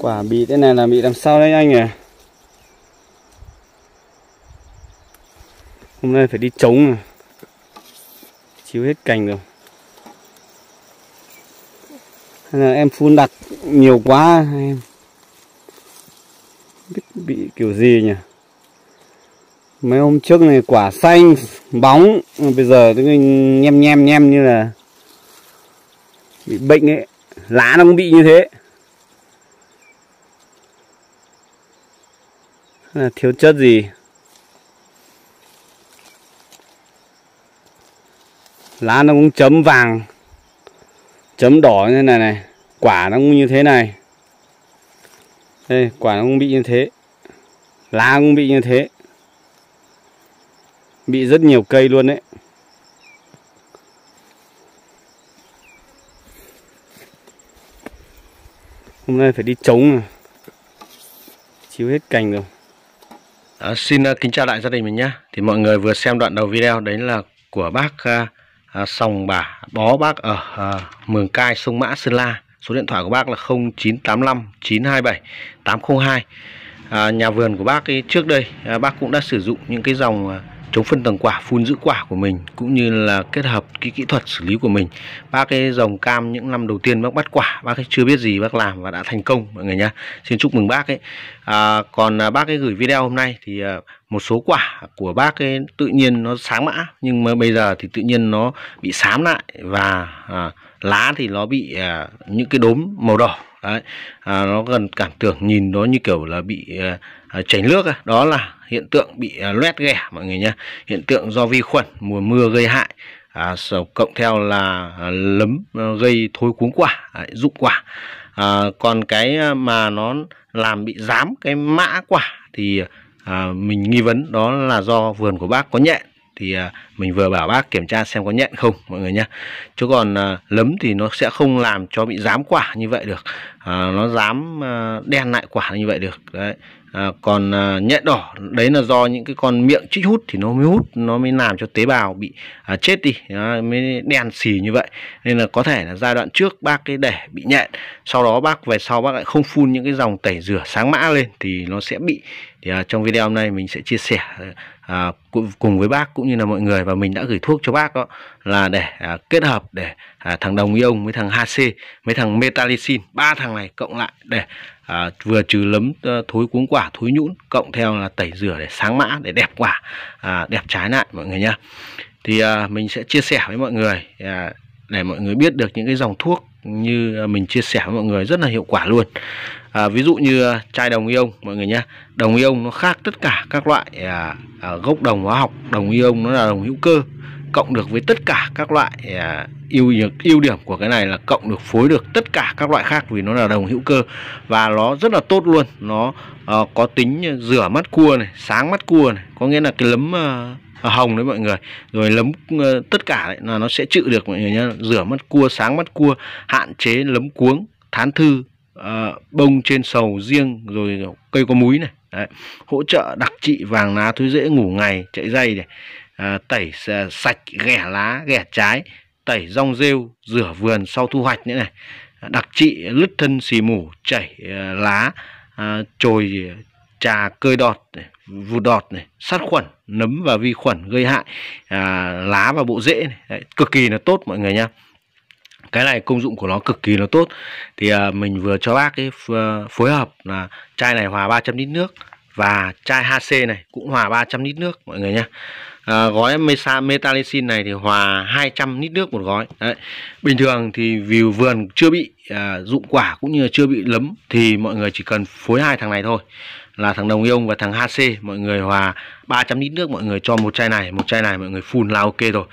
quả bị thế này là bị làm sao đấy anh à hôm nay phải đi trống à chiếu hết cành rồi hay là em phun đặc nhiều quá à, em biết bị kiểu gì nhỉ mấy hôm trước này quả xanh bóng bây giờ cứ nhem nhem nhem như là bị bệnh ấy lá nó cũng bị như thế là thiếu chất gì lá nó cũng chấm vàng chấm đỏ như thế này này quả nó cũng như thế này đây quả nó cũng bị như thế lá cũng bị như thế bị rất nhiều cây luôn đấy Hôm nay phải đi trống à. Chiếu hết cành rồi. À, xin ờ, kính chào lại gia đình mình nhé. Thì mọi người vừa xem đoạn đầu video đấy là của bác à, à, Sòng bà Bó bác ở à, Mường Cai, Sông Mã, Sơn La. Số điện thoại của bác là 0985 927 802. À, nhà vườn của bác ấy, trước đây à, bác cũng đã sử dụng những cái dòng chống phân tầng quả phun giữ quả của mình cũng như là kết hợp cái kỹ thuật xử lý của mình ba cái dòng cam những năm đầu tiên bác bắt quả bác ấy chưa biết gì bác làm và đã thành công mọi người nhá xin chúc mừng bác ấy à, còn à, bác ấy gửi video hôm nay thì à, một số quả của bác ấy tự nhiên nó sáng mã nhưng mà bây giờ thì tự nhiên nó bị xám lại và à, lá thì nó bị à, những cái đốm màu đỏ đấy à, nó gần cảm tưởng nhìn nó như kiểu là bị à, à chảy nước đó là hiện tượng bị à, loét ghẻ mọi người nhé hiện tượng do vi khuẩn mùa mưa gây hại à, cộng theo là à, lấm à, gây thối cuống quả dụng quả à, còn cái mà nó làm bị dám cái mã quả thì à, mình nghi vấn đó là do vườn của bác có nhện thì mình vừa bảo bác kiểm tra xem có nhện không mọi người nhé chứ còn lấm thì nó sẽ không làm cho bị dám quả như vậy được à, nó dám đen lại quả như vậy được đấy à, còn à, nhện đỏ đấy là do những cái con miệng chích hút thì nó mới hút nó mới làm cho tế bào bị à, chết đi nó à, mới đen xì như vậy nên là có thể là giai đoạn trước bác cái đẻ bị nhện sau đó bác về sau bác lại không phun những cái dòng tẩy rửa sáng mã lên thì nó sẽ bị thì à, trong video hôm nay mình sẽ chia sẻ à, à, cùng với bác cũng như là mọi người và mình đã gửi thuốc cho bác đó là để à, kết hợp để à, thằng đồng ion với thằng HC với thằng metalicin ba thằng này cộng lại để à, vừa trừ lấm thối cuống quả thối nhũn cộng theo là tẩy rửa để sáng mã để đẹp quả à, đẹp trái lại mọi người nhá thì à, mình sẽ chia sẻ với mọi người à, để mọi người biết được những cái dòng thuốc như à, mình chia sẻ với mọi người rất là hiệu quả luôn à, ví dụ như à, chai đồng ion mọi người nhé đồng ion nó khác tất cả các loại à, à, gốc đồng hóa học đồng ion nó là đồng hữu cơ cộng được với tất cả các loại à, ưu ưu điểm của cái này là cộng được phối được tất cả các loại khác vì nó là đồng hữu cơ và nó rất là tốt luôn nó à, có tính rửa mắt cua này sáng mắt cua này có nghĩa là cái lấm à, à hồng đấy mọi người rồi lấm uh, tất cả đấy là nó sẽ chịu được mọi người nhá rửa mắt cua sáng mắt cua hạn chế lấm cuống thán thư Ờ, bông trên sầu riêng rồi cây có múi này Đấy. hỗ trợ đặc trị vàng lá thối rễ ngủ ngày chạy dây này à, tẩy ờ, sạch ghẻ lá ghẻ trái tẩy rong rêu rửa vườn sau thu hoạch nữa này đặc trị lứt thân xì mủ chảy lá à, trồi trà cơi đọt này, vụt đọt này sát khuẩn nấm và vi khuẩn gây hại à, lá và bộ rễ này. Đấy, cực kỳ là tốt mọi người nhá cái này công dụng của nó cực kỳ là tốt thì à, mình vừa cho bác cái phối hợp là chai này hòa 300 lít nước và chai HC này cũng hòa 300 lít nước mọi người nhé à, gói mesa metalisin này thì hòa 200 lít nước một gói đấy bình thường thì vì vườn chưa bị à, dụng quả cũng như là chưa bị lấm thì mọi người chỉ cần phối hai thằng này thôi là thằng đồng ion và thằng HC mọi người hòa 300 lít nước mọi người cho một chai này một chai này mọi người phun là ok rồi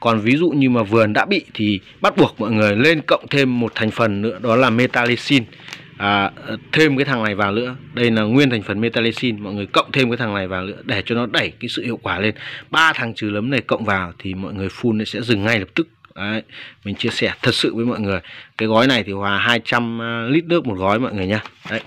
còn ví dụ như mà vườn đã bị thì bắt buộc mọi người lên cộng thêm một thành phần nữa đó là metalicin à, thêm cái thằng này vào nữa đây là nguyên thành phần metalicin mọi người cộng thêm cái thằng này vào nữa để cho nó đẩy cái sự hiệu quả lên ba thằng trừ lấm này cộng vào thì mọi người phun sẽ dừng ngay lập tức Đấy, mình chia sẻ thật sự với mọi người cái gói này thì hòa 200 à, lít nước một gói mọi người nha Đấy.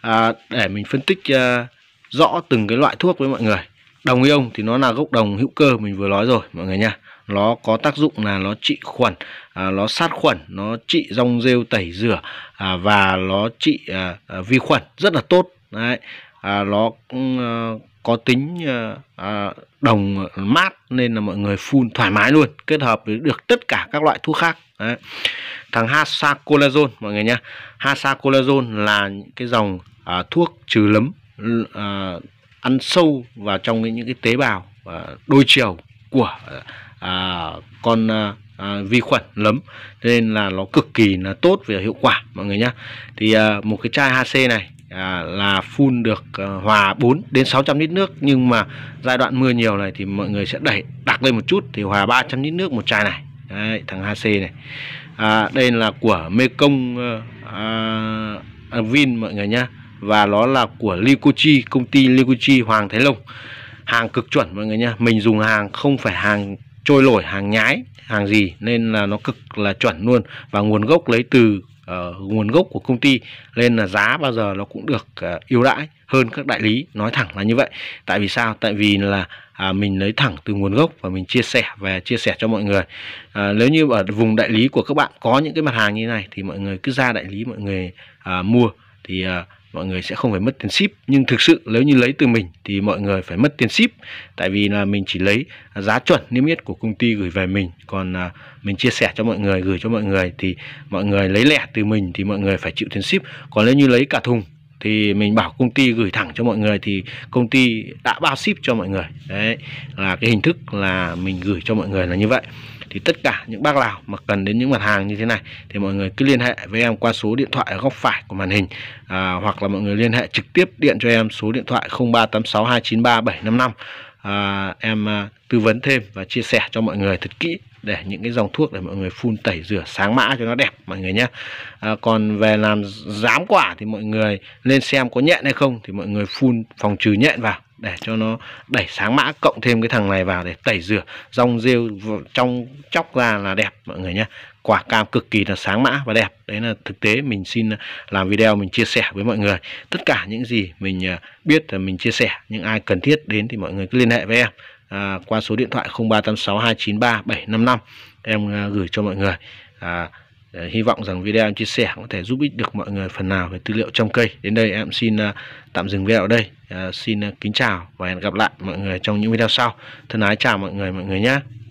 À, để mình phân tích uh, rõ từng cái loại thuốc với mọi người đồng iông thì nó là gốc đồng hữu cơ mình vừa nói rồi mọi người nha nó có tác dụng là nó trị khuẩn à, nó sát khuẩn nó trị rong rêu tẩy rửa à, và nó trị à, à vi khuẩn rất là tốt đấy à, nó ừ, à, có tính à, à, đồng mát nên là mọi người phun thoải mái luôn kết hợp với được tất cả các loại thuốc khác Đấy. thằng hasacolazone mọi người nhé hasacolazone là cái dòng à, thuốc trừ lấm à, ăn sâu vào trong những cái tế bào à, đôi chiều của à, à, con à, à, vi khuẩn nấm nên là nó cực kỳ là tốt về hiệu quả mọi người nhá thì à, một cái chai HC này à, là phun được à, hòa 4 đến 600 lít nước nhưng mà giai đoạn mưa nhiều này thì mọi người sẽ đẩy đặc lên một chút thì hòa 300 lít nước một chai này Đấy, thằng HC này à, đây là của Mekong à, à, Vin mọi người nhá và nó là của Likuchi công ty Likuchi Hoàng Thái Long hàng cực chuẩn mọi người nhá mình dùng hàng không phải hàng trôi nổi hàng nhái hàng gì nên là nó cực là chuẩn luôn và nguồn gốc lấy từ uh, nguồn gốc của công ty nên là giá bao giờ nó cũng được uh, ưu đãi hơn các đại lý nói thẳng là như vậy tại vì sao tại vì là à, mình lấy thẳng từ nguồn gốc và mình chia sẻ và chia sẻ cho mọi người à, nếu như ở vùng đại lý của các bạn có những cái mặt hàng như này thì mọi người cứ ra đại lý mọi người à, mua thì à, mọi người sẽ không phải mất tiền ship nhưng thực sự nếu như lấy từ mình thì mọi người phải mất tiền ship tại vì là mình chỉ lấy giá chuẩn niêm yết của công ty gửi về mình còn à, mình chia sẻ cho mọi người gửi cho mọi người thì mọi người lấy lẻ từ mình thì mọi người phải chịu tiền ship còn nếu như lấy cả thùng thì mình bảo công ty gửi thẳng cho mọi người thì công ty đã bao ship cho mọi người đấy là cái hình thức là mình gửi cho mọi người là như vậy thì tất cả những bác nào mà cần đến những mặt hàng như thế này thì mọi người cứ liên hệ với em qua số điện thoại ở góc phải của màn hình à, hoặc là mọi người liên hệ trực tiếp điện cho em số điện thoại 0386293755 à, em à, tư vấn thêm và chia sẻ cho mọi người thật kỹ để những cái dòng thuốc để mọi người phun tẩy rửa sáng mã cho nó đẹp mọi người nhé à, còn về làm giám quả thì mọi người lên xem có nhện hay không thì mọi người phun phòng trừ nhện vào để cho nó đẩy sáng mã cộng thêm cái thằng này vào để tẩy rửa rong rêu trong chóc ra là đẹp mọi người nhé quả cam cực kỳ là sáng mã và đẹp đấy là thực tế mình xin à, làm video mình chia sẻ với mọi người tất cả những gì mình à, biết là mình chia sẻ những ai cần thiết đến thì mọi người cứ liên hệ với em à, qua số điện thoại 0386293755 em à, gửi cho mọi người à, Ờ, hy vọng rằng video em chia sẻ có thể giúp ích được mọi người phần nào về tư liệu trong cây. Đến đây em xin ờ, tạm dừng video ở đây. Ờ, xin kính chào và hẹn gặp lại mọi người trong những video sau. Thân ái chào mọi người mọi người nhé.